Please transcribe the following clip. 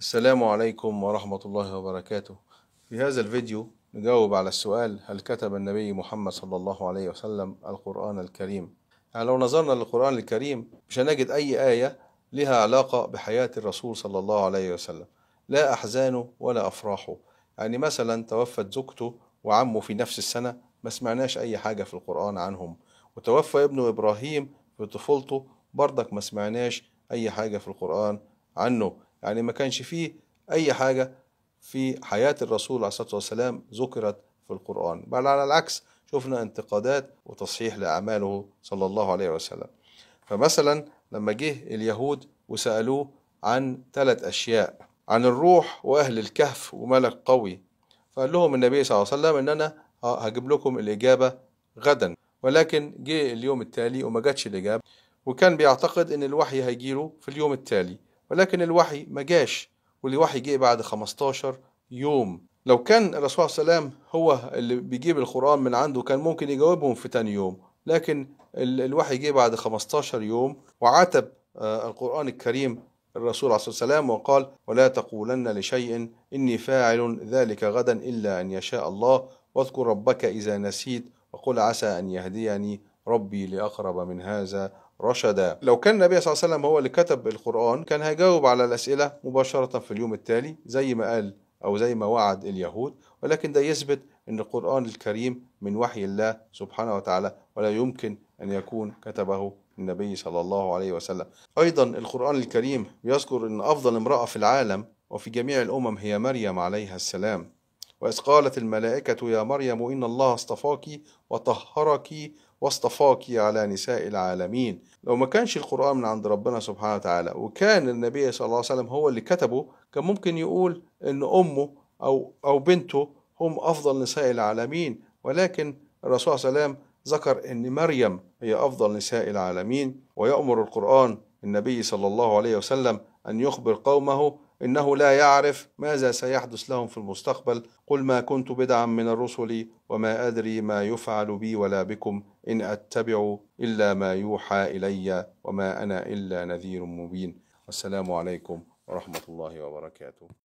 السلام عليكم ورحمة الله وبركاته في هذا الفيديو نجاوب على السؤال هل كتب النبي محمد صلى الله عليه وسلم القرآن الكريم يعني لو نظرنا للقرآن الكريم مش هنجد أي آية لها علاقة بحياة الرسول صلى الله عليه وسلم لا أحزانه ولا أفراحه يعني مثلا توفت زوجته وعمه في نفس السنة ما سمعناش أي حاجة في القرآن عنهم وتوفى ابنه إبراهيم في طفولته برضك ما سمعناش أي حاجة في القرآن عنه يعني ما كانش فيه أي حاجة في حياة الرسول عليه الصلاة والسلام ذكرت في القرآن بل على العكس شفنا انتقادات وتصحيح لأعماله صلى الله عليه وسلم فمثلا لما جه اليهود وسألوه عن ثلاث أشياء عن الروح وأهل الكهف وملك قوي فقال لهم النبي صلى الله عليه وسلم إن أنا هجيب لكم الإجابة غدا ولكن جه اليوم التالي وما جاتش الإجابة وكان بيعتقد إن الوحي هيجيله في اليوم التالي ولكن الوحي ما جاش والوحي جه بعد 15 يوم لو كان الرسول صلى الله عليه وسلم هو اللي بيجيب القرآن من عنده كان ممكن يجاوبهم في تاني يوم لكن الوحي جه بعد 15 يوم وعاتب آه، القرآن الكريم الرسول عليه الصلاة والسلام وقال ولا تقولن لشيء إني فاعل ذلك غدا إلا أن يشاء الله واذكر ربك إذا نسيت وقل عسى أن يهديني ربي لأقرب من هذا رشدا لو كان النبي صلى الله عليه وسلم هو اللي كتب القرآن كان هيجاوب على الأسئلة مباشرة في اليوم التالي زي ما قال أو زي ما وعد اليهود ولكن ده يثبت أن القرآن الكريم من وحي الله سبحانه وتعالى ولا يمكن أن يكون كتبه النبي صلى الله عليه وسلم أيضا القرآن الكريم يذكر أن أفضل امرأة في العالم وفي جميع الأمم هي مريم عليها السلام وإذ قالت الملائكة يا مريم إن الله اصطفاك وطهرك واصطفاك على نساء العالمين لو ما كانش القرآن من عند ربنا سبحانه وتعالى وكان النبي صلى الله عليه وسلم هو اللي كتبه كان ممكن يقول إن أمه أو أو بنته هم أفضل نساء العالمين ولكن الرسول صلى الله عليه وسلم ذكر أن مريم هي أفضل نساء العالمين ويأمر القرآن النبي صلى الله عليه وسلم أن يخبر قومه إنه لا يعرف ماذا سيحدث لهم في المستقبل قل ما كنت بدعا من الرسل وما أدري ما يفعل بي ولا بكم إن أتبع إلا ما يوحى إلي وما أنا إلا نذير مبين والسلام عليكم ورحمة الله وبركاته